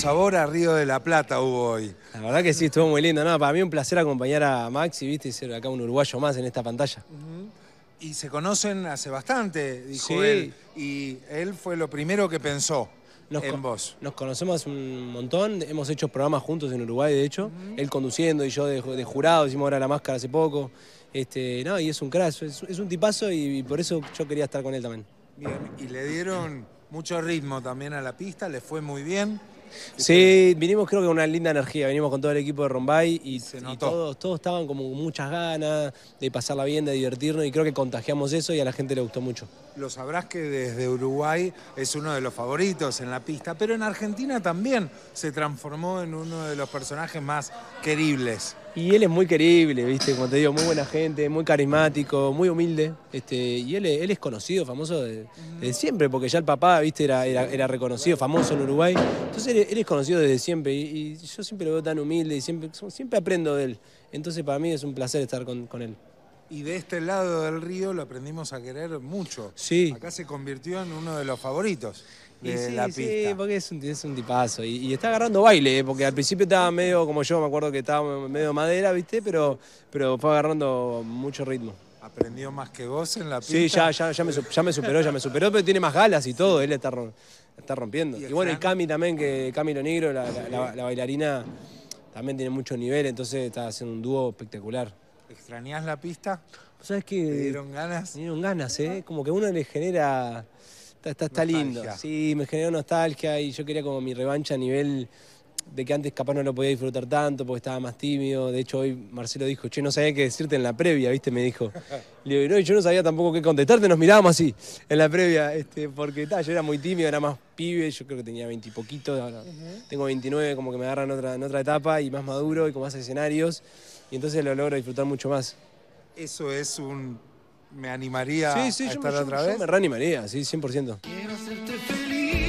Sabor a Río de la Plata hubo hoy. La verdad que sí, estuvo muy lindo. para mí un placer acompañar a Maxi, viste, ser acá un uruguayo más en esta pantalla. Y se conocen hace bastante, dijo él. Y él fue lo primero que pensó. Nos en vos. Nos conocemos un montón, hemos hecho programas juntos en Uruguay, de hecho. Él conduciendo y yo de, jurado, hicimos ahora la máscara hace poco. Este, no, y es un crash, es, un tipazo y, y, por eso yo quería estar con él también. Bien, y le dieron mucho ritmo también a la pista, le fue muy bien. Sí, vinimos creo que con una linda energía, vinimos con todo el equipo de Rombay y, todos, todos estaban como con muchas ganas de pasarla bien, de divertirnos y creo que contagiamos eso y a la gente le gustó mucho. Lo sabrás que desde Uruguay es uno de los favoritos en la pista, pero en Argentina también se transformó en uno de los personajes más queribles. Y él es muy querible, ¿viste? Como te digo, muy buena gente, muy carismático, muy humilde. Este, y él, es conocido, famoso desde de siempre, porque ya el papá, ¿viste? Era, reconocido, famoso en Uruguay. Entonces él, es conocido desde siempre. Y, yo siempre lo veo tan humilde y siempre, aprendo de él. Entonces para mí es un placer estar con, con él. Y de este lado del río lo aprendimos a querer mucho. Sí. Acá se convirtió en uno de los favoritos sí, porque es un, tipazo. Y, está agarrando baile, eh, porque al principio estaba medio como yo, me acuerdo que estaba medio madera, ¿viste? Pero, pero fue agarrando mucho ritmo. ¿Aprendió más que vos en la pista? Sí, ya, me, superó, ya me superó, pero tiene más galas y todo, él está, está rompiendo. Y, bueno, y Cami también, que ah. Cami Lo Negro, la, bailarina, también tiene mucho nivel, entonces está haciendo un dúo espectacular. ¿Extrañás la pista? ¿Sabes qué? dieron ganas? dieron ganas, ¿eh? Como que uno le genera... Está, está, lindo. Sí, me generó nostalgia y yo quería como mi revancha a nivel de que antes capaz no lo podía disfrutar tanto porque estaba más tímido. De hecho, hoy Marcelo dijo, che, no sabía qué decirte en la previa, ¿viste? Me dijo. Le digo, no, yo no sabía tampoco qué contestarte, nos mirábamos así en la previa, este, porque yo era muy tímido, era más pibe, yo creo que tenía 20 y tengo 29, como que me agarran otra, en otra etapa y más maduro y con más escenarios, y entonces lo logro disfrutar mucho más. Eso es un me animaría a estar yo, otra yo, vez. Yo me reanimaría, sí, 100%.